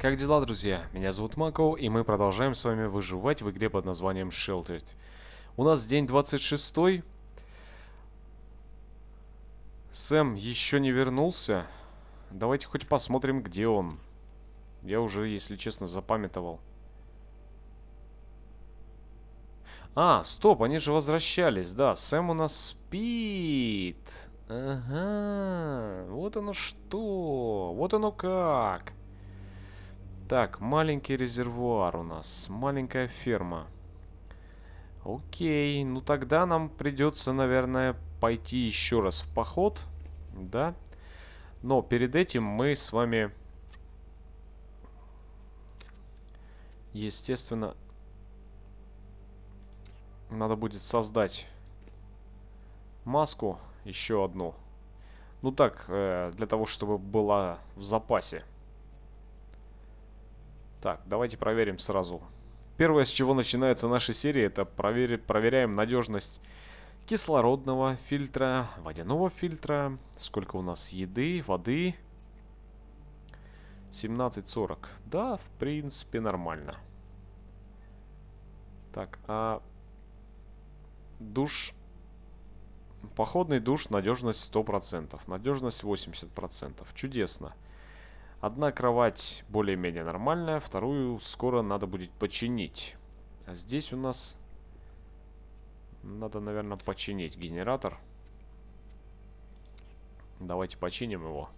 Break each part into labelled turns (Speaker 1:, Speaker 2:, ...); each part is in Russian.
Speaker 1: Как дела, друзья? Меня зовут Макоу, и мы продолжаем с вами выживать в игре под названием Sheltered. У нас день 26 Сэм еще не вернулся. Давайте хоть посмотрим, где он. Я уже, если честно, запамятовал. А, стоп, они же возвращались, да. Сэм у нас спит. Ага, вот оно что, вот оно как. Так, маленький резервуар у нас. Маленькая ферма. Окей, ну тогда нам придется, наверное, пойти еще раз в поход. Да. Но перед этим мы с вами... Естественно, надо будет создать маску еще одну. Ну так, э, для того, чтобы была в запасе. Так, давайте проверим сразу. Первое, с чего начинается наша серия, это провер... проверяем надежность кислородного фильтра, водяного фильтра. Сколько у нас еды, воды. 17.40. Да, в принципе, нормально. Так, а душ... Походный душ, надежность 100%, надежность 80%. Чудесно. Чудесно. Одна кровать более-менее нормальная, вторую скоро надо будет починить. А здесь у нас надо, наверное, починить генератор. Давайте починим его.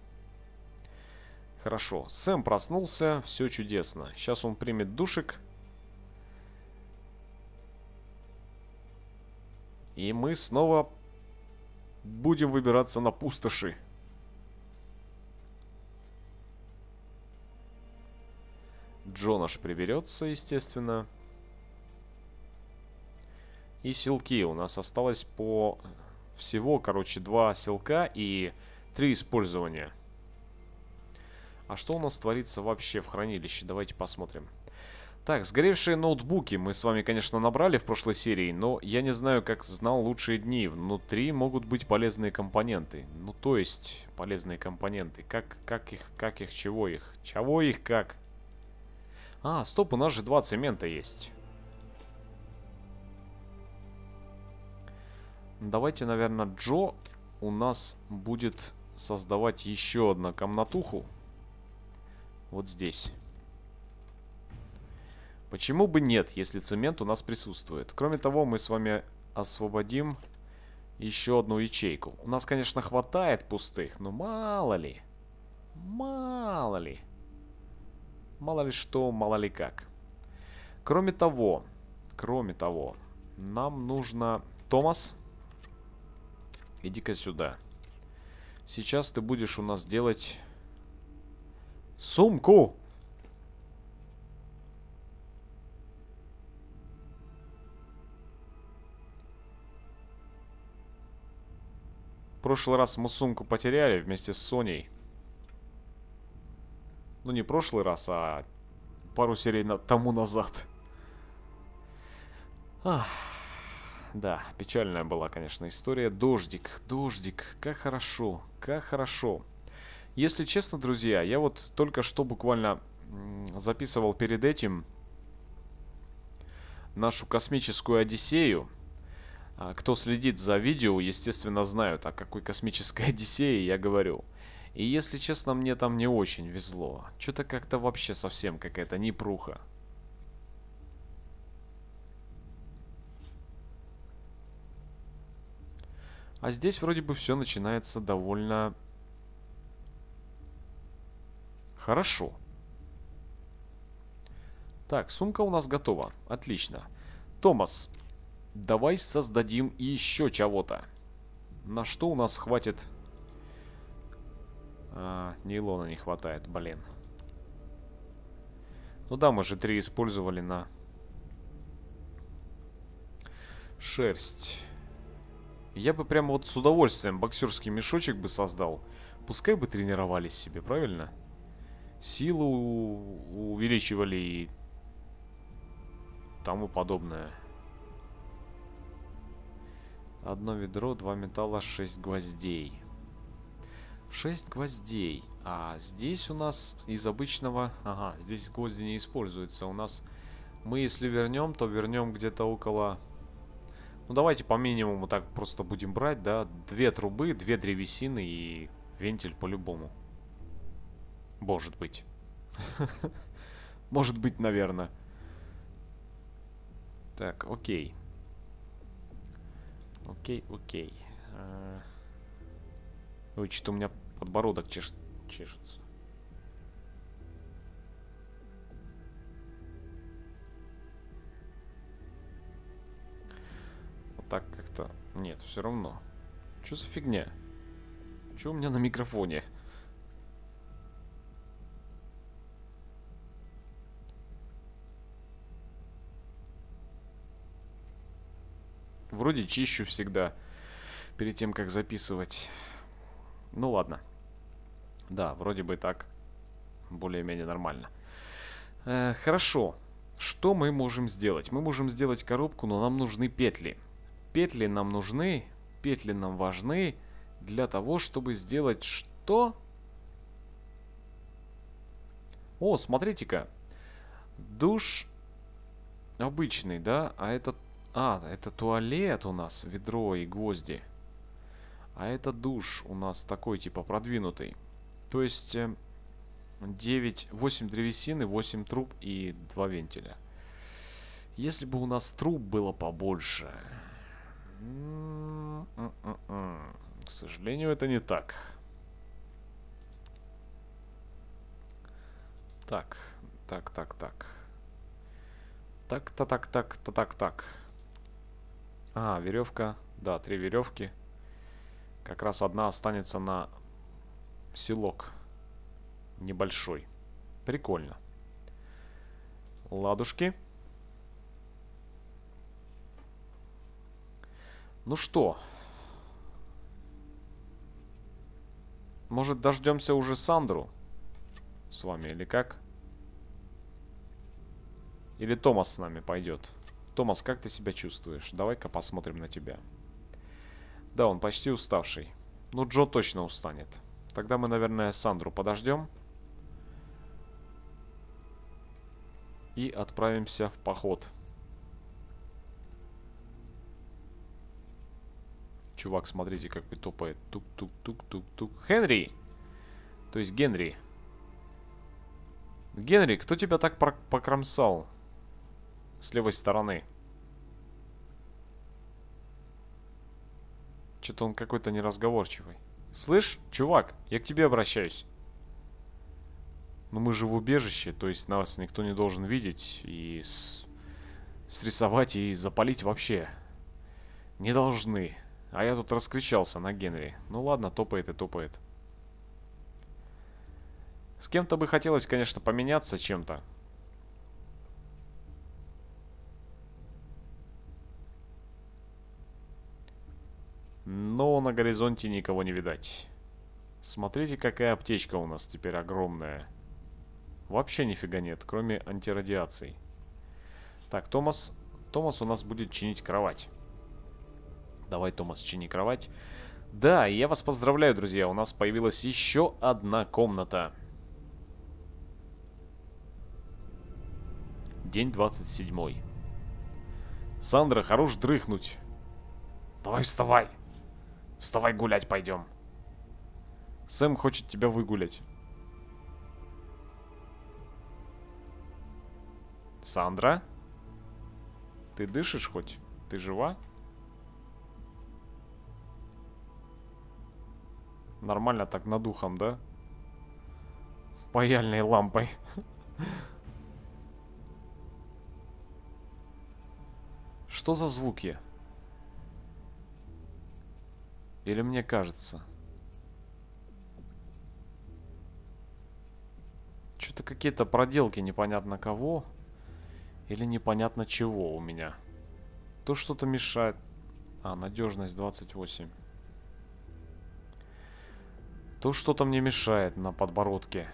Speaker 1: Хорошо, Сэм проснулся, все чудесно. Сейчас он примет душик. И мы снова будем выбираться на пустоши. Джонаш приберется, естественно. И силки. У нас осталось по всего, короче, два силка и три использования. А что у нас творится вообще в хранилище? Давайте посмотрим. Так, сгоревшие ноутбуки мы с вами, конечно, набрали в прошлой серии, но я не знаю, как знал лучшие дни. Внутри могут быть полезные компоненты. Ну, то есть, полезные компоненты. Как, как их, как их, чего их? Чего их, как? А, стоп, у нас же два цемента есть. Давайте, наверное, Джо у нас будет создавать еще одну комнатуху. Вот здесь. Почему бы нет, если цемент у нас присутствует? Кроме того, мы с вами освободим еще одну ячейку. У нас, конечно, хватает пустых, но мало ли. Мало ли мало ли что, мало ли как. Кроме того, кроме того, нам нужно... Томас, иди-ка сюда. Сейчас ты будешь у нас делать... Сумку! В прошлый раз мы сумку потеряли вместе с Соней. Ну, не прошлый раз, а пару серий на тому назад. Ах, да, печальная была, конечно, история. Дождик, дождик, как хорошо, как хорошо. Если честно, друзья, я вот только что буквально записывал перед этим нашу космическую Одиссею. А, кто следит за видео, естественно, знают, о какой космической Одиссее я говорю. И если честно, мне там не очень везло. Что-то как-то вообще совсем какая-то непруха. А здесь вроде бы все начинается довольно хорошо. Так, сумка у нас готова. Отлично. Томас, давай создадим еще чего-то. На что у нас хватит а, нейлона не хватает, блин. Ну да, мы же три использовали на шерсть. Я бы прямо вот с удовольствием боксерский мешочек бы создал. Пускай бы тренировались себе, правильно? Силу увеличивали и тому подобное. Одно ведро, два металла, шесть гвоздей. 6 гвоздей. А здесь у нас из обычного... Ага, здесь гвозди не используются. У нас... Мы если вернем, то вернем где-то около... Ну давайте по минимуму так просто будем брать, да? Две трубы, две древесины и вентиль по-любому. Может быть. Может быть, наверное. Так, окей. Окей, окей. Э, что у меня подбородок чеш... чешется. Вот так как-то... Нет, все равно. Что за фигня? Что у меня на микрофоне? Вроде чищу всегда перед тем, как записывать. Ну ладно. Да, вроде бы так более-менее нормально. Э, хорошо. Что мы можем сделать? Мы можем сделать коробку, но нам нужны петли. Петли нам нужны, петли нам важны для того, чтобы сделать что? О, смотрите-ка. Душ обычный, да? А это... А, это туалет у нас, ведро и гвозди. А это душ у нас такой, типа, продвинутый. То есть 9, эм, 8 древесины, 8 труб и 2 вентиля. Если бы у нас труб было побольше... М-м-м, к сожалению, это не так. Так, так, так, так. Так-то, так, так-то, так, так. А, веревка. Да, три веревки. Как раз одна останется на селок небольшой. Прикольно. Ладушки. Ну что? Может дождемся уже Сандру? С вами или как? Или Томас с нами пойдет? Томас, как ты себя чувствуешь? Давай-ка посмотрим на тебя. Да, он почти уставший. Ну, Джо точно устанет. Тогда мы, наверное, Сандру подождем. И отправимся в поход. Чувак, смотрите, как и топает. Тук-тук-тук-тук-тук. Хенри! То есть Генри. Генри, кто тебя так покромсал? С левой стороны. Что-то он какой-то неразговорчивый. Слышь, чувак, я к тебе обращаюсь. Но мы же в убежище, то есть нас никто не должен видеть и с... срисовать и запалить вообще. Не должны. А я тут раскричался на Генри. Ну ладно, топает и топает. С кем-то бы хотелось, конечно, поменяться чем-то. Но на горизонте никого не видать. Смотрите, какая аптечка у нас теперь огромная. Вообще нифига нет, кроме антирадиаций. Так, Томас... Томас у нас будет чинить кровать. Давай, Томас, чини кровать. Да, я вас поздравляю, друзья. У нас появилась еще одна комната. День 27. Сандра, хорош дрыхнуть. Давай вставай. Вставай гулять пойдем. Сэм хочет тебя выгулять. Сандра? Ты дышишь хоть? Ты жива? Нормально так над ухом, да? Паяльной лампой. Что за звуки? Или мне кажется? Что-то какие-то проделки непонятно кого. Или непонятно чего у меня. То что-то мешает. А, надежность 28. То что-то мне мешает на подбородке.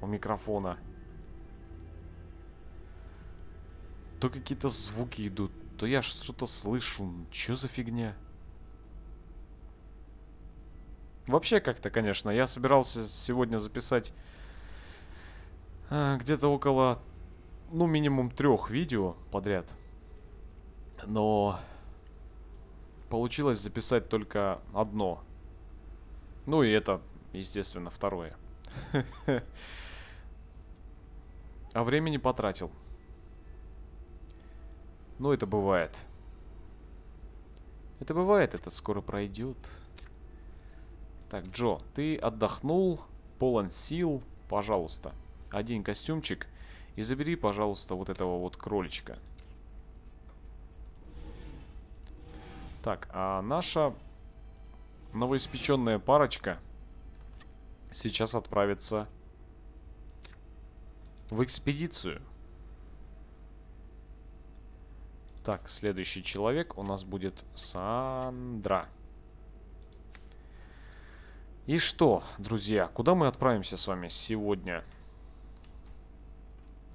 Speaker 1: У микрофона. То какие-то звуки идут, то я что-то слышу. Чё за фигня? Вообще как-то, конечно. Я собирался сегодня записать э, где-то около, ну, минимум трех видео подряд. Но получилось записать только одно. Ну и это, естественно, второе. А времени потратил. Ну, это бывает. Это бывает, это скоро пройдет. Так, Джо, ты отдохнул, полон сил, пожалуйста. Одень костюмчик и забери, пожалуйста, вот этого вот кроличка. Так, а наша новоиспеченная парочка сейчас отправится в экспедицию. Так, следующий человек у нас будет Сандра. И что, друзья, куда мы отправимся с вами сегодня?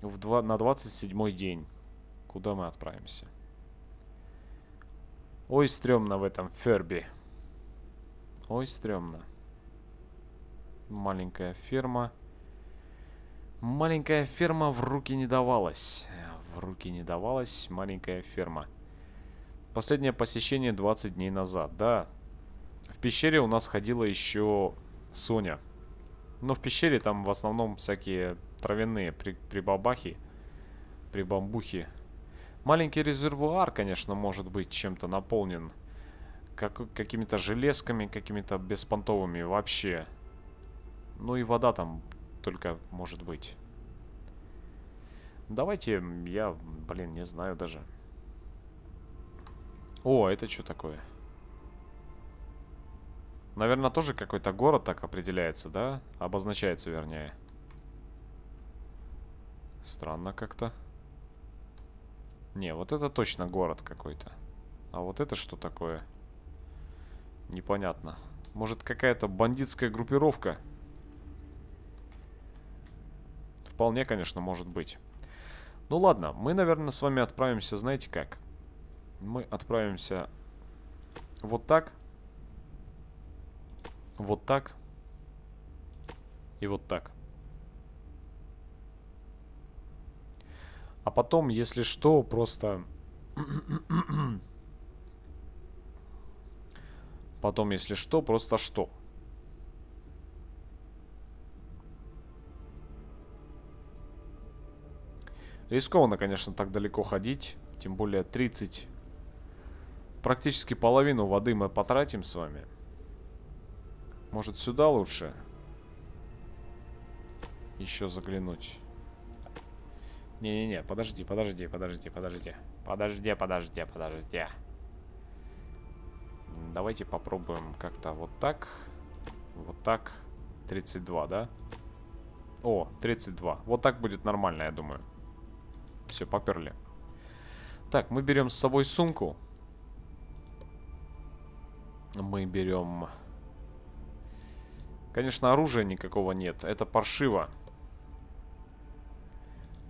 Speaker 1: В два, на 27 день. Куда мы отправимся? Ой, стрёмно в этом Ферби. Ой, стрёмно. Маленькая ферма. Маленькая ферма в руки не давалась. В руки не давалась маленькая ферма. Последнее посещение 20 дней назад. Да, в пещере у нас ходила еще Соня. Но ну, в пещере там в основном всякие травяные при прибабахи, прибамбухи. Маленький резервуар, конечно, может быть чем-то наполнен. Как какими-то железками, какими-то беспонтовыми вообще. Ну и вода там только может быть. Давайте я, блин, не знаю даже. О, это что такое? Наверное, тоже какой-то город так определяется, да? Обозначается, вернее. Странно как-то. Не, вот это точно город какой-то. А вот это что такое? Непонятно. Может, какая-то бандитская группировка? Вполне, конечно, может быть. Ну ладно, мы, наверное, с вами отправимся, знаете как? Мы отправимся вот так. Вот так. И вот так. А потом, если что, просто... Потом, если что, просто что. Рискованно, конечно, так далеко ходить. Тем более 30. Практически половину воды мы потратим с вами. Может, сюда лучше? Еще заглянуть. Не-не-не, подожди, подожди, подожди, подожди. Подожди, подожди, подожди. Давайте попробуем как-то вот так. Вот так. 32, да? О, 32. Вот так будет нормально, я думаю. Все, поперли. Так, мы берем с собой сумку. Мы берем Конечно, оружия никакого нет. Это паршиво.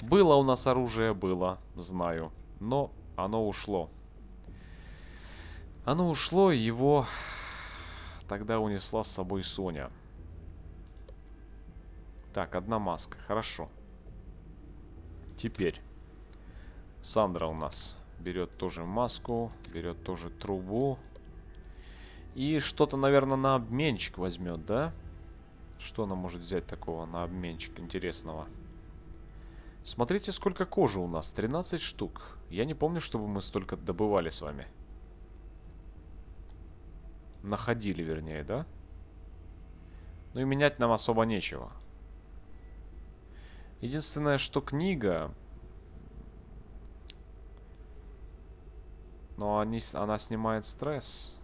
Speaker 1: Было у нас оружие, было, знаю. Но оно ушло. Оно ушло, его тогда унесла с собой Соня. Так, одна маска, хорошо. Теперь. Сандра у нас берет тоже маску, берет тоже трубу. И что-то, наверное, на обменчик возьмет, да? Что она может взять такого на обменчик интересного? Смотрите, сколько кожи у нас. 13 штук. Я не помню, чтобы мы столько добывали с вами. Находили, вернее, да? Ну и менять нам особо нечего. Единственное, что книга... Но они, она снимает стресс.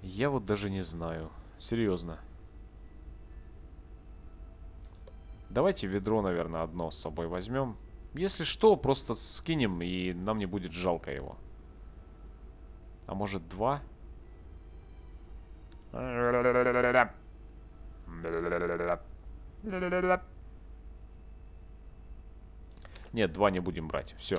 Speaker 1: Я вот даже не знаю. Серьезно. Давайте ведро, наверное, одно с собой возьмем. Если что, просто скинем, и нам не будет жалко его. А может, два? Нет, два не будем брать. Все.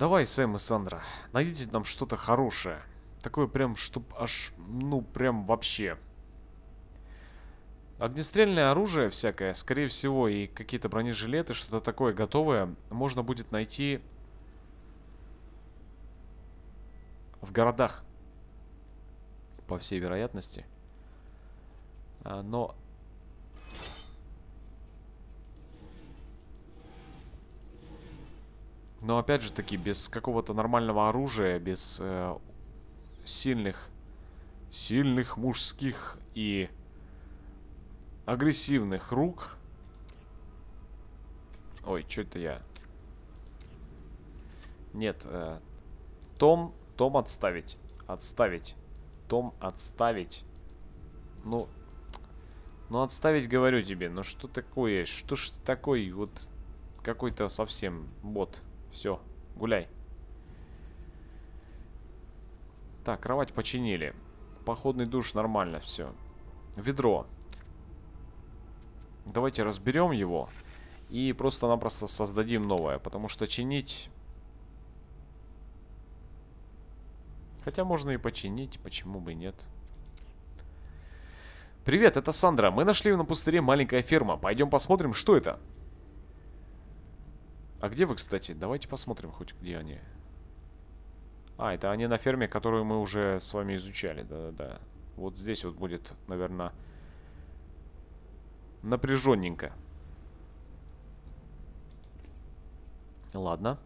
Speaker 1: Давай, Сэм и Сандра, найдите нам что-то хорошее. Такое прям, чтоб аж, ну, прям вообще. Огнестрельное оружие всякое, скорее всего, и какие-то бронежилеты, что-то такое готовое, можно будет найти в городах, по всей вероятности. А, но Но опять же таки, без какого-то нормального оружия, без э, сильных, сильных мужских и агрессивных рук. Ой, что это я? Нет, э, Том, Том отставить, отставить, Том отставить. Ну, ну отставить говорю тебе, ну что такое, что ж ты такой вот какой-то совсем бот. Все, гуляй. Так, кровать починили. Походный душ нормально все. Ведро. Давайте разберем его. И просто-напросто создадим новое. Потому что чинить... Хотя можно и починить, почему бы нет. Привет, это Сандра. Мы нашли на пустыре маленькая ферма. Пойдем посмотрим, что это. А где вы, кстати? Давайте посмотрим хоть где они. А, это они на ферме, которую мы уже с вами изучали. Да-да-да. Вот здесь вот будет, наверное, напряженненько. Ладно.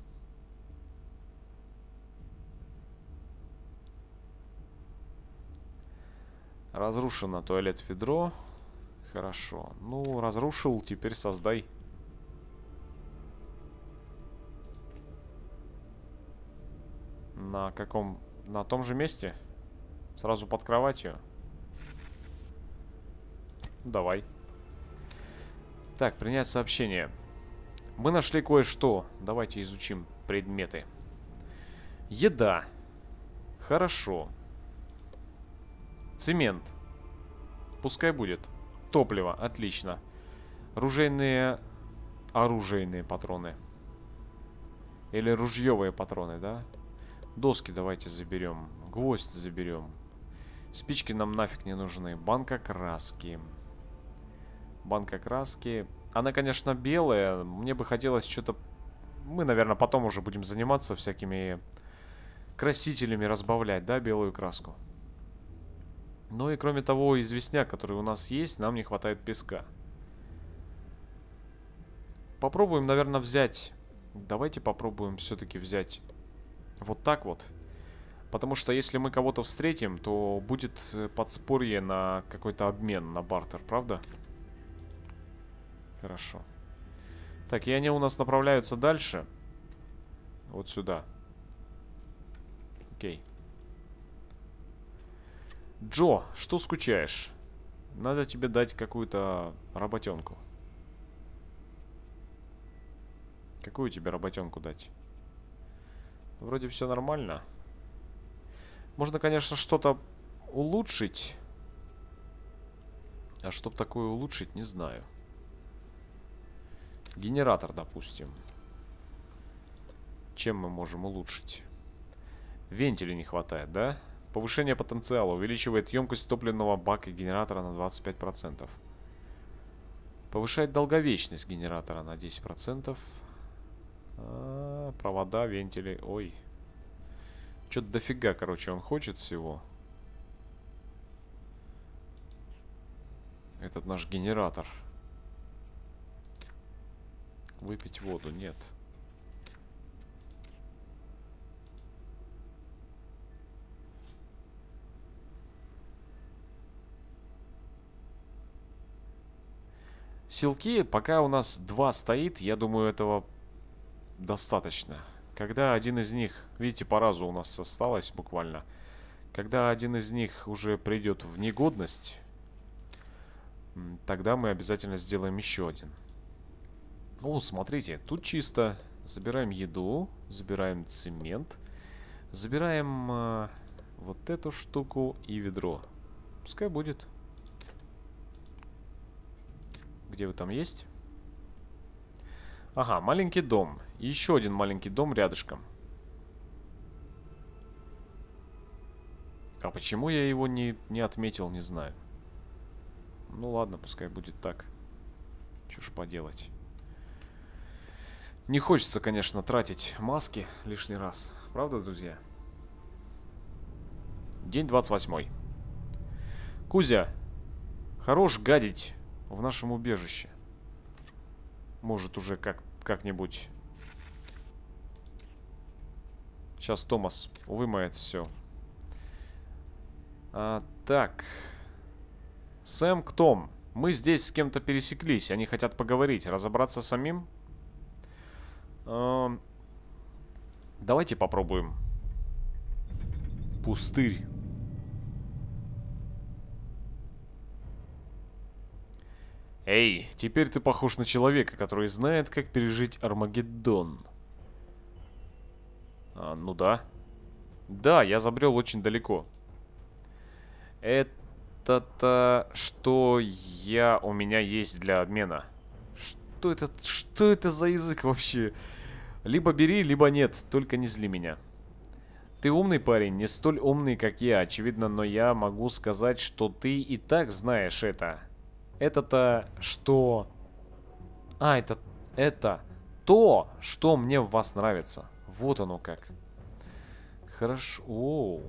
Speaker 1: Разрушено туалет-федро. Хорошо. Ну, разрушил, теперь создай... На каком? На том же месте? Сразу под кроватью? Давай. Так, принять сообщение. Мы нашли кое-что. Давайте изучим предметы. Еда. Хорошо. Цемент. Пускай будет. Топливо. Отлично. Ружейные... Оружейные патроны. Или ружьевые патроны, да? Да. Доски давайте заберем. Гвоздь заберем. Спички нам нафиг не нужны. Банка краски. Банка краски. Она, конечно, белая. Мне бы хотелось что-то... Мы, наверное, потом уже будем заниматься всякими красителями разбавлять, да, белую краску. Ну и кроме того, известняк, который у нас есть, нам не хватает песка. Попробуем, наверное, взять... Давайте попробуем все-таки взять вот так вот. Потому что если мы кого-то встретим, то будет э, подспорье на какой-то обмен, на бартер, правда? Хорошо. Так, и они у нас направляются дальше. Вот сюда. Окей. Джо, что скучаешь? Надо тебе дать какую-то работенку. Какую тебе работенку дать? Вроде все нормально. Можно, конечно, что-то улучшить. А чтоб такое улучшить, не знаю. Генератор, допустим. Чем мы можем улучшить? Вентиля не хватает, да? Повышение потенциала увеличивает емкость топливного бака генератора на 25%. Повышает долговечность генератора на 10%. А, провода, вентили. Ой. Что-то дофига, короче, он хочет всего. Этот наш генератор. Выпить воду? Нет. Силки, пока у нас два стоит, я думаю, этого достаточно. Когда один из них, видите, по разу у нас осталось буквально, когда один из них уже придет в негодность, тогда мы обязательно сделаем еще один. О, ну, смотрите, тут чисто. Забираем еду, забираем цемент, забираем э, вот эту штуку и ведро. Пускай будет. Где вы там есть? Ага, маленький дом. Еще один маленький дом рядышком. А почему я его не, не отметил, не знаю. Ну ладно, пускай будет так. Чушь поделать. Не хочется, конечно, тратить маски лишний раз. Правда, друзья? День 28. Кузя, хорош гадить в нашем убежище. Может уже как-нибудь. как Сейчас Томас вымоет все. А, так. Сэм к Мы здесь с кем-то пересеклись. Они хотят поговорить, разобраться самим. А, давайте попробуем. Пустырь. Эй, теперь ты похож на человека, который знает, как пережить Армагеддон. А, ну да. Да, я забрел очень далеко. Это-то, что я у меня есть для обмена. Что это, что это за язык вообще? Либо бери, либо нет, только не зли меня. Ты умный парень, не столь умный, как я, очевидно, но я могу сказать, что ты и так знаешь это. Это-то что? А, это... Это то, что мне в вас нравится. Вот оно как. Хорошо. О,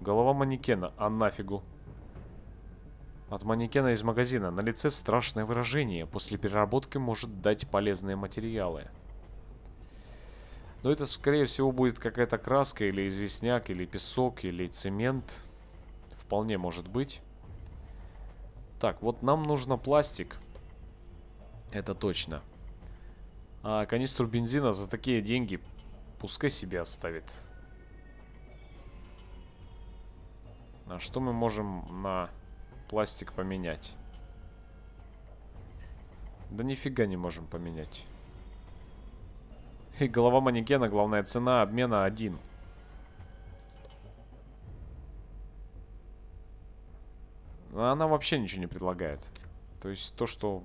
Speaker 1: голова манекена. А нафигу. От манекена из магазина. На лице страшное выражение. После переработки может дать полезные материалы. Но это, скорее всего, будет какая-то краска или известняк, или песок, или цемент. Вполне может быть. Так, вот нам нужно пластик. Это точно. А канистру бензина за такие деньги пускай себе оставит. А что мы можем на пластик поменять? Да нифига не можем поменять. И голова манекена, главная цена обмена 1. Она вообще ничего не предлагает. То есть то, что...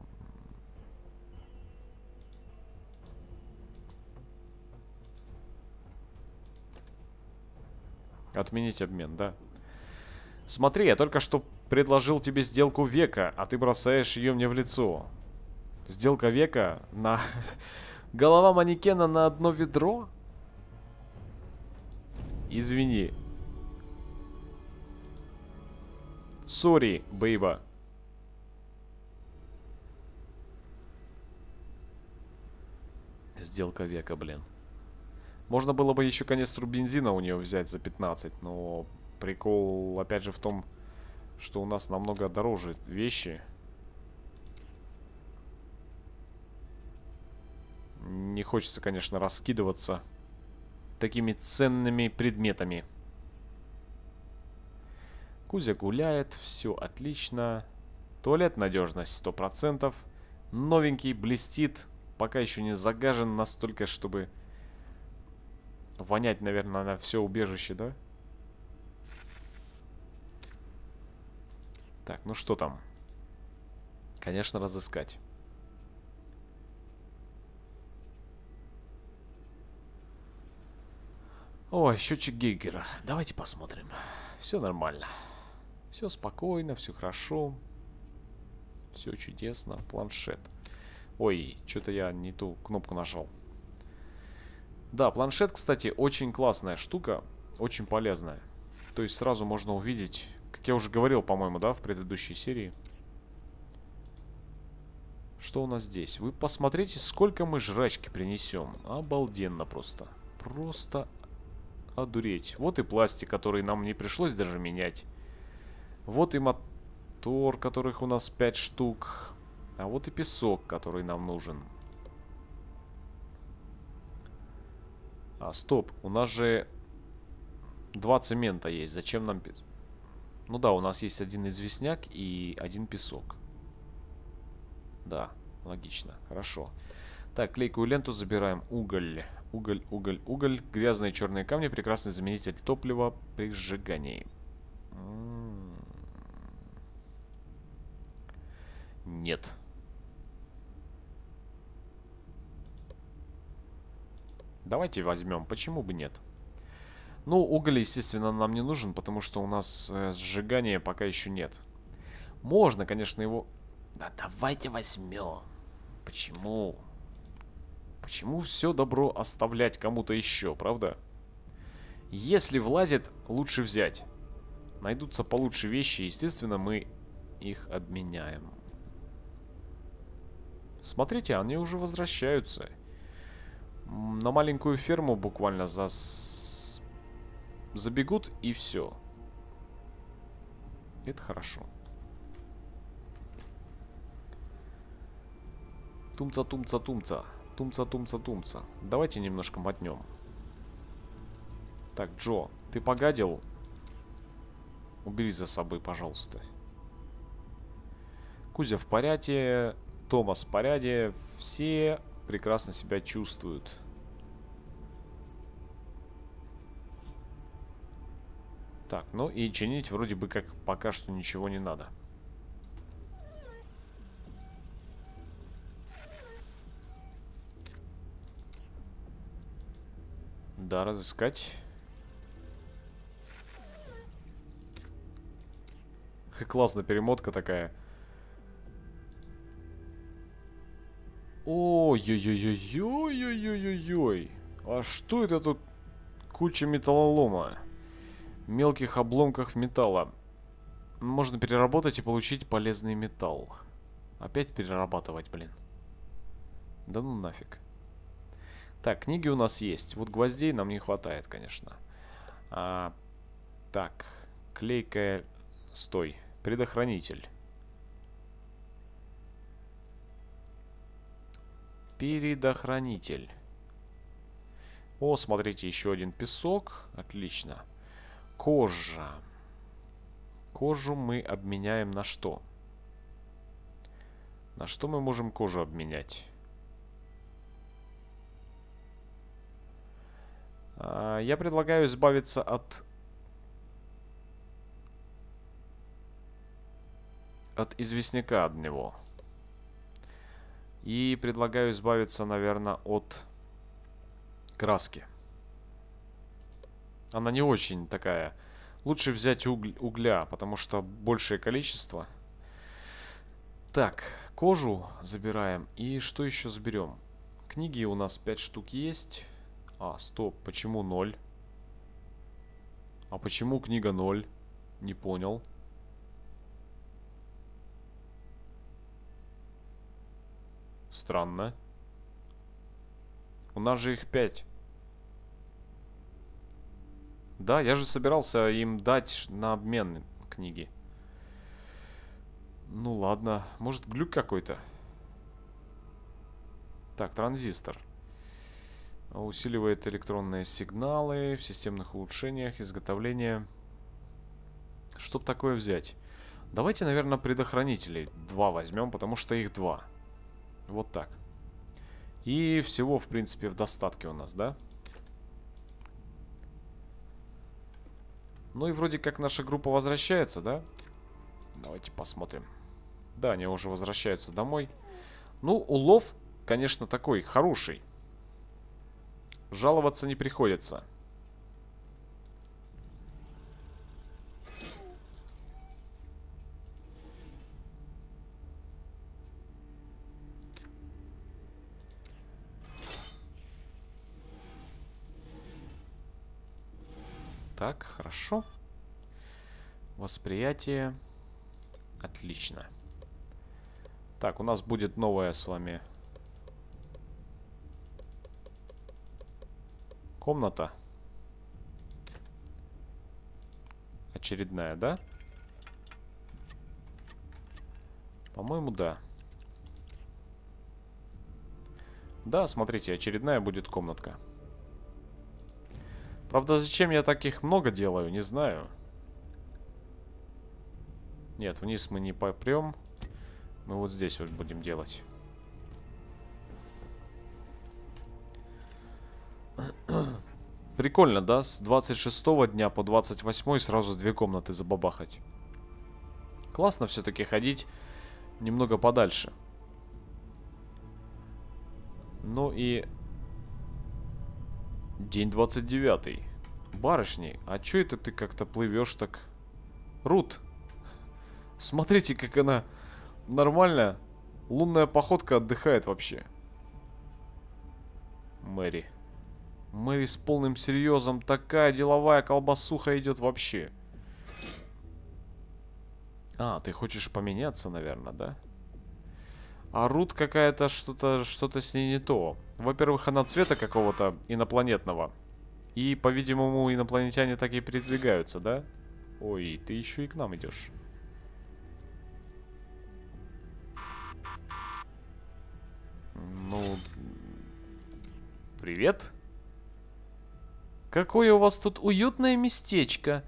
Speaker 1: Отменить обмен, да. Смотри, я только что предложил тебе сделку века, а ты бросаешь ее мне в лицо. Сделка века на... Голова манекена на одно ведро? Извини, Сори, бейба. Сделка века, блин. Можно было бы еще канистру бензина у нее взять за 15, но прикол опять же в том, что у нас намного дороже вещи. Не хочется, конечно, раскидываться такими ценными предметами. Кузя гуляет, все отлично. Туалет надежность 100%. Новенький, блестит. Пока еще не загажен настолько, чтобы вонять, наверное, на все убежище, да? Так, ну что там? Конечно, разыскать. Ой, счетчик Гейгера. Давайте посмотрим. Все нормально. Все спокойно, все хорошо. Все чудесно. Планшет. Ой, что-то я не ту кнопку нажал. Да, планшет, кстати, очень классная штука. Очень полезная. То есть сразу можно увидеть, как я уже говорил, по-моему, да, в предыдущей серии. Что у нас здесь? Вы посмотрите, сколько мы жрачки принесем. Обалденно просто. Просто одуреть. Вот и пластик, который нам не пришлось даже менять. Вот и мотор, которых у нас 5 штук. А вот и песок, который нам нужен. А, стоп, у нас же два цемента есть. Зачем нам... Ну да, у нас есть один известняк и один песок. Да, логично, хорошо. Так, клейкую ленту забираем. Уголь, уголь, уголь, уголь. Грязные черные камни. Прекрасный заменитель топлива при сжигании. М м-м-м. -м Нет. Давайте возьмем, почему бы нет? Ну, уголь, естественно, нам не нужен, потому что у нас э, сжигания пока еще нет. Можно, конечно, его... Да давайте возьмем. Почему? Почему все добро оставлять кому-то еще, правда? Если влазит, лучше взять. Найдутся получше вещи, естественно, мы их обменяем. Смотрите, они уже возвращаются. На маленькую ферму буквально за забегут и все. Это хорошо. Тумца-тумца-тумца. Тумца-тумца-тумца. Давайте немножко мотнем. Так, Джо, ты погадил? Убери за собой, пожалуйста. Кузя в порядке. Томас в Поряде, все прекрасно себя чувствуют. Так, ну и чинить вроде бы как пока что ничего не надо. Да, разыскать. Классная перемотка такая. Ой-ой-ой-ой-ой-ой-ой-ой. А что это тут куча металлолома? Мелких обломков металла. Можно переработать и получить полезный металл. Опять перерабатывать, блин. Да ну нафиг. Так, книги у нас есть. Вот гвоздей нам не хватает, конечно. А, так, клейкая... Стой. Предохранитель. Передохранитель. О, смотрите, еще один песок. Отлично. Кожа. Кожу мы обменяем на что? На что мы можем кожу обменять? А, я предлагаю избавиться от... От известняка одного. него. И предлагаю избавиться, наверное, от краски. Она не очень такая. Лучше взять уголь, угля, потому что большее количество. Так, кожу забираем. И что еще заберем? Книги у нас 5 штук есть. А, стоп, почему 0? А почему книга 0? Не понял. Странно. У нас же их пять. Да, я же собирался им дать на обмен книги. Ну ладно, может глюк какой-то? Так, транзистор. Усиливает электронные сигналы в системных улучшениях, изготовление. Чтоб такое взять? Давайте, наверное, предохранителей два возьмем, потому что их два. Два. Вот так. И всего, в принципе, в достатке у нас, да? Ну и вроде как наша группа возвращается, да? Давайте посмотрим. Да, они уже возвращаются домой. Ну, улов, конечно, такой хороший. Жаловаться не приходится. Так, хорошо. Восприятие. Отлично. Так, у нас будет новая с вами комната. Очередная, да? По-моему, да. Да, смотрите, очередная будет комнатка. Правда, зачем я таких много делаю, не знаю. Нет, вниз мы не попрем. Мы вот здесь вот будем делать. Прикольно, да? С 26 дня по 28 сразу две комнаты забабахать. Классно все-таки ходить немного подальше. Ну и... День 29 барышни, а чё это ты как-то плывешь так? Рут, смотрите, как она нормально. Лунная походка отдыхает вообще. Мэри. Мэри с полным серьезом. Такая деловая колбасуха идет вообще. А, ты хочешь поменяться, наверное, да? А Рут какая-то что-то, что-то с ней не то. Во-первых, она цвета какого-то инопланетного. И, по-видимому, инопланетяне так и передвигаются, да? Ой, ты еще и к нам идешь. Ну... Привет. Какое у вас тут уютное местечко.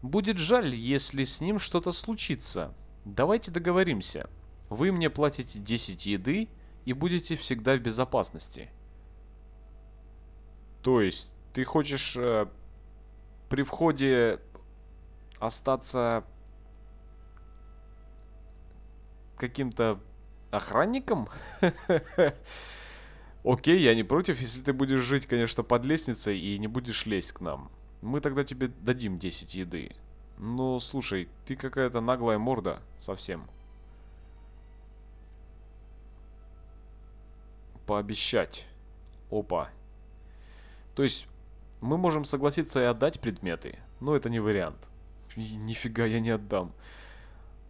Speaker 1: Будет жаль, если с ним что-то случится. Давайте договоримся. Вы мне платите 10 еды и будете всегда в безопасности. То есть ты хочешь э, при входе остаться каким-то охранником? Окей, я не против, если ты будешь жить, конечно, под лестницей и не будешь лезть к нам. Мы тогда тебе дадим 10 еды. Но ну, слушай, ты какая-то наглая морда совсем. Пообещать. Опа. То есть мы можем согласиться и отдать предметы, но это не вариант. И нифига я не отдам.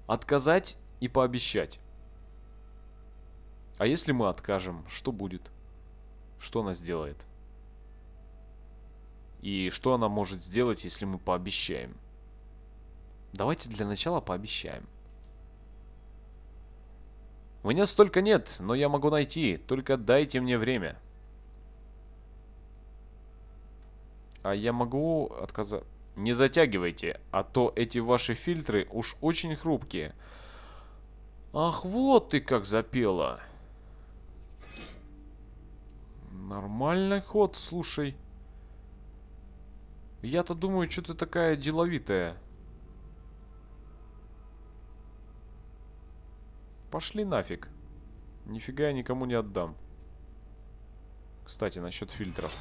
Speaker 1: Отказать и пообещать. А если мы откажем, что будет? Что она сделает? И что она может сделать, если мы пообещаем? Давайте для начала пообещаем. У меня столько нет, но я могу найти, только дайте мне время. а я могу отказать? Не затягивайте, а то эти ваши фильтры уж очень хрупкие. Ах, вот ты как запела. Нормальный ход, слушай. Я-то думаю, что ты такая деловитая. Пошли нафиг. Нифига я никому не отдам. Кстати, насчет фильтров.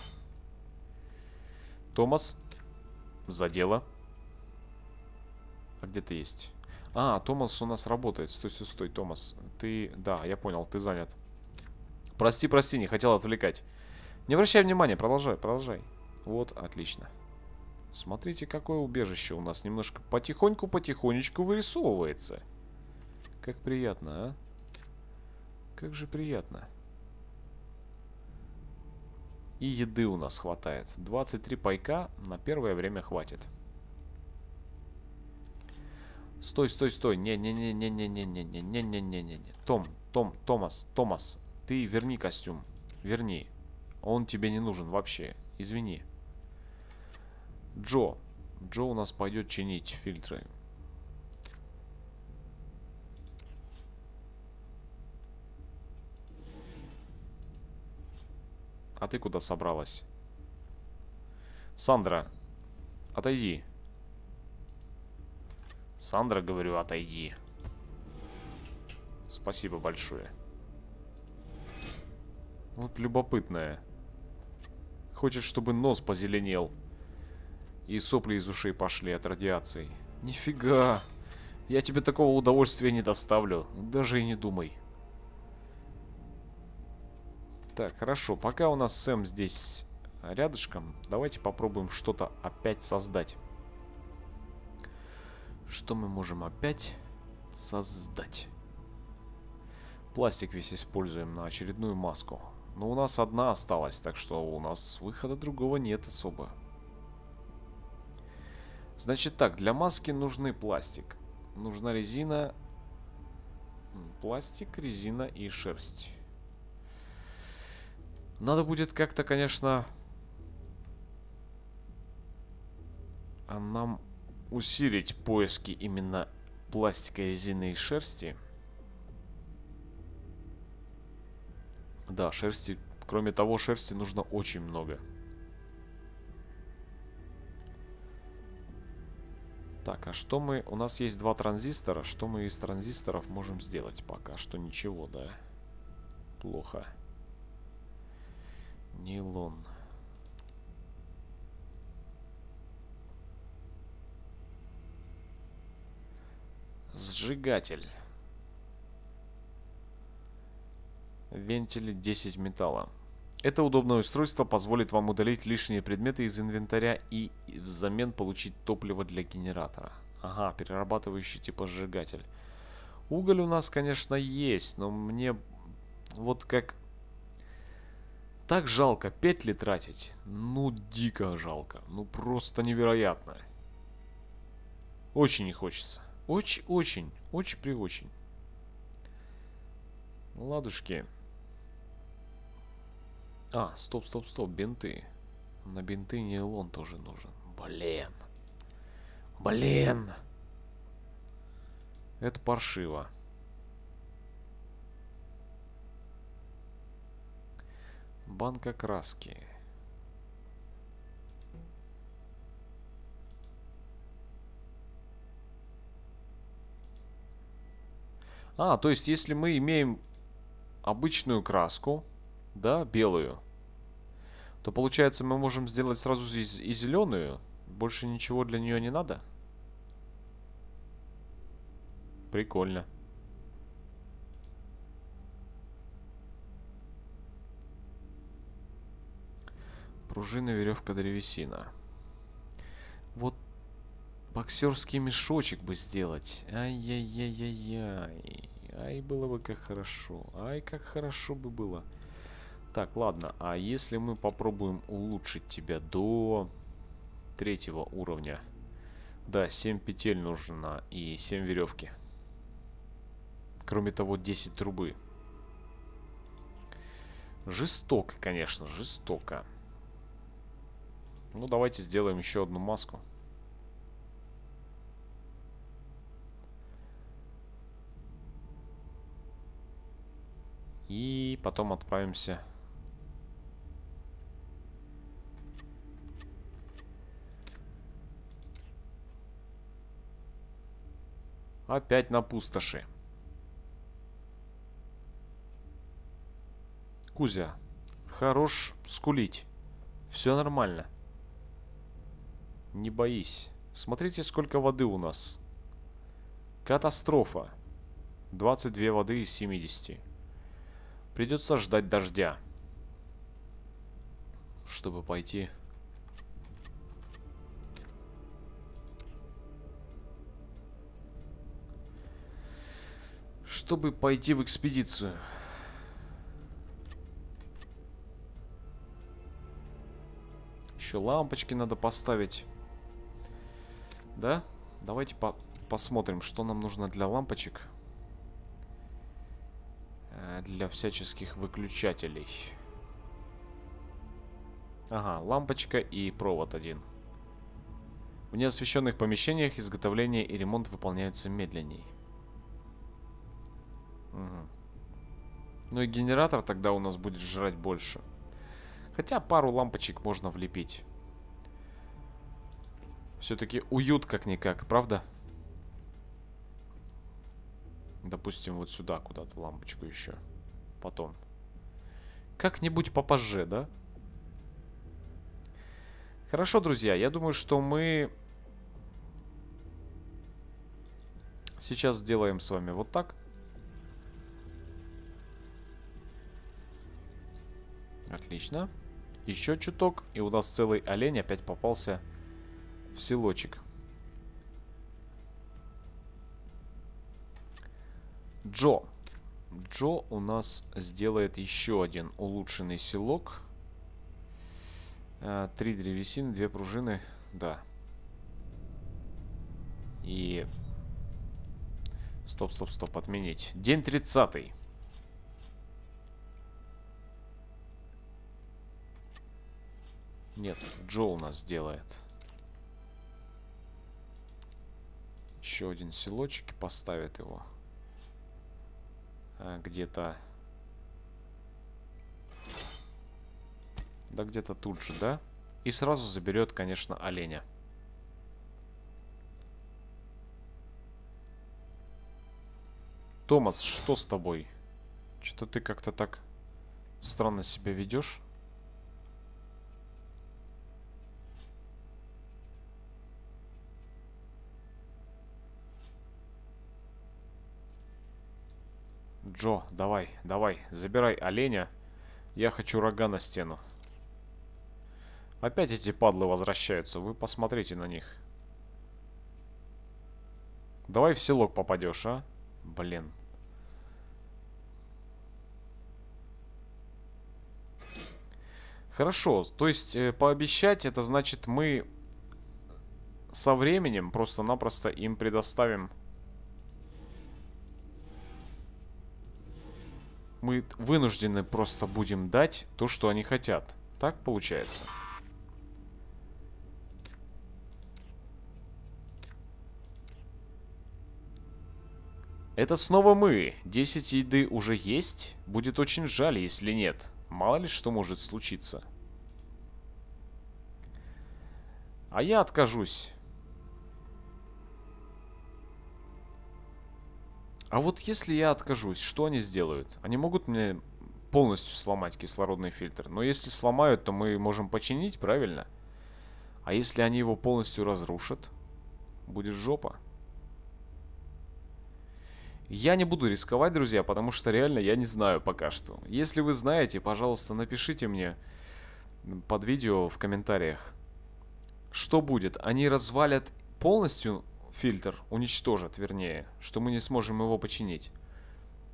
Speaker 1: Томас. За дело. А где ты есть? А, Томас у нас работает. Стой, стой, стой, Томас. Ты... Да, я понял, ты занят. Прости, прости, не хотел отвлекать. Не обращай внимания, продолжай, продолжай. Вот, отлично. Смотрите, какое убежище у нас немножко потихоньку-потихонечку вырисовывается. Как приятно, а? Как же приятно. Приятно. И еды у нас хватает. 23 пайка на первое время хватит. Стой, стой, стой. Не-не-не-не-не-не-не-не-не-не-не-не. Том, Том, Томас, Томас, ты верни костюм. Верни. Он тебе не нужен вообще. Извини. Джо. Джо у нас пойдет чинить фильтры. А ты куда собралась? Сандра, отойди. Сандра, говорю, отойди. Спасибо большое. Вот любопытная. Хочет, чтобы нос позеленел. И сопли из ушей пошли от радиации. Нифига. Я тебе такого удовольствия не доставлю. Даже и не думай. Так, хорошо. Пока у нас Сэм здесь а, рядышком, давайте попробуем что-то опять создать. Что мы можем опять создать? Пластик весь используем на очередную маску. Но у нас одна осталась, так что у нас выхода другого нет особо. Значит так, для маски нужны пластик. Нужна резина, пластик, резина и шерсть. Надо будет как-то, конечно... А нам усилить поиски именно пластика, резины и шерсти. Да, шерсти... Кроме того, шерсти нужно очень много. Так, а что мы... У нас есть два транзистора. Что мы из транзисторов можем сделать пока? Что ничего, да? Плохо. Плохо. Нейлон. Сжигатель. Вентиль 10 металла. Это удобное устройство позволит вам удалить лишние предметы из инвентаря и взамен получить топливо для генератора. Ага, перерабатывающий типа сжигатель. Уголь у нас, конечно, есть, но мне вот как так жалко петли тратить. Ну, дико жалко. Ну, просто невероятно. Очень не хочется. Очень-очень. Очень-при-очень. Ладушки. А, стоп-стоп-стоп, бинты. На бинты нейлон тоже нужен. Блин.
Speaker 2: Блин.
Speaker 1: Это паршиво. Банка краски. А, то есть если мы имеем обычную краску, да, белую, то получается мы можем сделать сразу и зеленую. Больше ничего для нее не надо. Прикольно. Пружина, веревка, древесина. Вот боксерский мешочек бы сделать. Ай-яй-яй-яй-яй. Ай, было бы как хорошо. Ай, как хорошо бы было. Так, ладно. А если мы попробуем улучшить тебя до третьего уровня? Да, 7 петель нужно и 7 веревки. Кроме того, 10 трубы. Жестоко, конечно, жестоко. Жестоко. Ну, давайте сделаем еще одну маску. И потом отправимся... Опять на пустоши. Кузя, хорош скулить. Все нормально. Не боись. Смотрите, сколько воды у нас. Катастрофа. 22 воды из 70. Придется ждать дождя. Чтобы пойти... Чтобы пойти в экспедицию. Еще лампочки надо поставить. Да? Давайте по посмотрим, что нам нужно для лампочек. Э, для всяческих выключателей. Ага, лампочка и провод один. В неосвещенных помещениях изготовление и ремонт выполняются медленней. Угу. Ну и генератор тогда у нас будет жрать больше. Хотя пару лампочек можно влепить. Все-таки уют как-никак, правда? Допустим, вот сюда куда-то лампочку еще. Потом. Как-нибудь попозже, да? Хорошо, друзья, я думаю, что мы сейчас сделаем с вами вот так. Отлично. Еще чуток, и у нас целый олень опять попался в селочек. Джо. Джо у нас сделает еще один улучшенный селок. Э, три древесины, две пружины. Да. И... Стоп, стоп, стоп, отменить. День 30. Нет, Джо у нас сделает. еще один селочек и поставят его э, где-то да где-то тут же, да? И сразу заберет, конечно, оленя. Томас, что с тобой? Что-то ты как-то так странно себя ведешь. Джо, давай, давай, забирай оленя. Я хочу рога на стену. Опять эти падлы возвращаются. Вы посмотрите на них. Давай в селок попадешь, а? Блин. Хорошо. То есть э, пообещать, это значит мы со временем просто-напросто им предоставим мы вынуждены просто будем дать то, что они хотят. Так получается. Это снова мы. 10 еды уже есть. Будет очень жаль, если нет. Мало ли что может случиться. А я откажусь. А вот если я откажусь, что они сделают? Они могут мне полностью сломать кислородный фильтр. Но если сломают, то мы можем починить, правильно? А если они его полностью разрушат, будет жопа. Я не буду рисковать, друзья, потому что реально я не знаю пока что. Если вы знаете, пожалуйста, напишите мне под видео в комментариях. Что будет? Они развалят полностью фильтр, уничтожат, вернее, что мы не сможем его починить.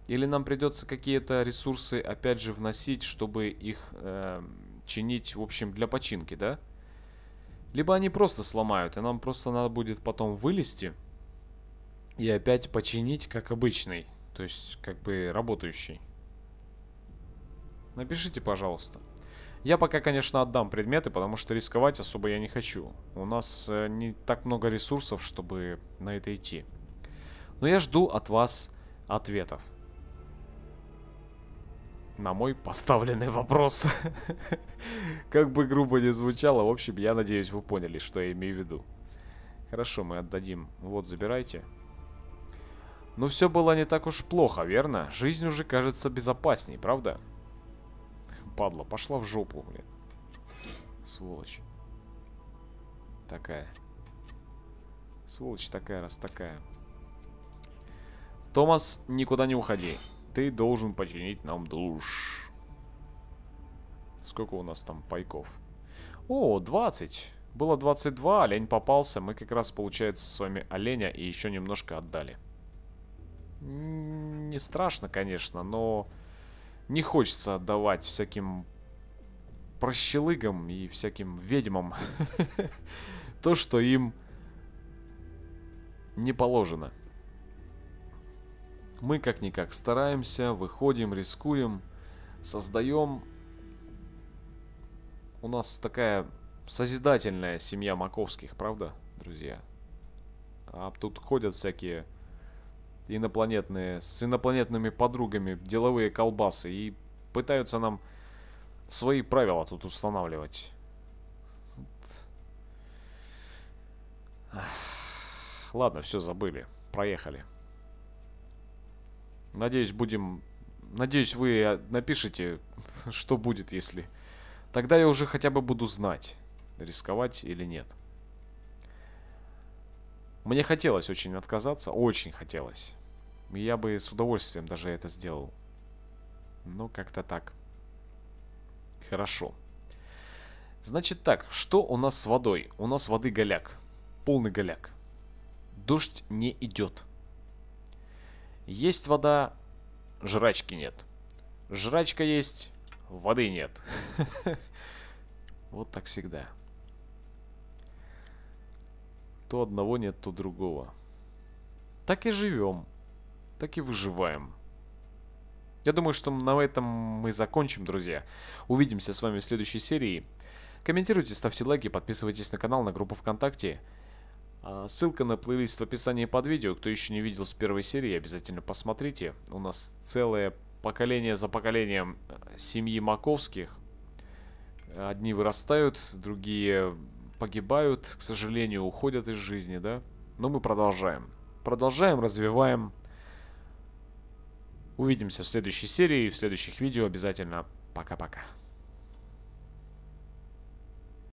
Speaker 1: Или нам придется какие-то ресурсы опять же вносить, чтобы их э, чинить, в общем, для починки, да? Либо они просто сломают, и нам просто надо будет потом вылезти и опять починить, как обычный, то есть как бы работающий. Напишите, пожалуйста. Я пока, конечно, отдам предметы, потому что рисковать особо я не хочу. У нас э, не так много ресурсов, чтобы на это идти. Но я жду от вас ответов. На мой поставленный вопрос. Как бы грубо ни звучало, в общем, я надеюсь, вы поняли, что я имею в виду. Хорошо, мы отдадим. Вот, забирайте. Но все было не так уж плохо, верно? Жизнь уже кажется безопасней, правда? Правда? падла. Пошла в жопу, блин. Сволочь. Такая. Сволочь такая, раз такая. Томас, никуда не уходи. Ты должен починить нам душ. Сколько у нас там пайков? О, 20. Было 22, олень попался. Мы как раз, получается, с вами оленя и еще немножко отдали. Не страшно, конечно, но не хочется отдавать всяким прощелыгам и всяким ведьмам то, что им не положено. Мы как-никак стараемся, выходим, рискуем, создаем... У нас такая созидательная семья Маковских, правда, друзья? А тут ходят всякие инопланетные, с инопланетными подругами деловые колбасы и пытаются нам свои правила тут устанавливать. Ладно, все забыли. Проехали. Надеюсь, будем... Надеюсь, вы э, напишите, что будет, если... Тогда я уже хотя бы буду знать, рисковать или нет. Мне хотелось очень отказаться, очень хотелось. я бы с удовольствием даже это сделал. Но как-то так. Хорошо. Значит так, что у нас с водой? У нас воды голяк. Полный голяк. Дождь не идет. Есть вода, жрачки нет. Жрачка есть, воды нет. Вот так всегда. То одного нет, то другого. Так и живем. Так и выживаем. Я думаю, что на этом мы закончим, друзья. Увидимся с вами в следующей серии. Комментируйте, ставьте лайки, подписывайтесь на канал, на группу ВКонтакте. А, ссылка на плейлист в описании под видео. Кто еще не видел с первой серии, обязательно посмотрите. У нас целое поколение за поколением семьи Маковских. Одни вырастают, другие погибают, к сожалению, уходят из жизни, да? Но мы продолжаем. Продолжаем, развиваем. Увидимся в следующей серии, и в следующих видео обязательно. Пока-пока.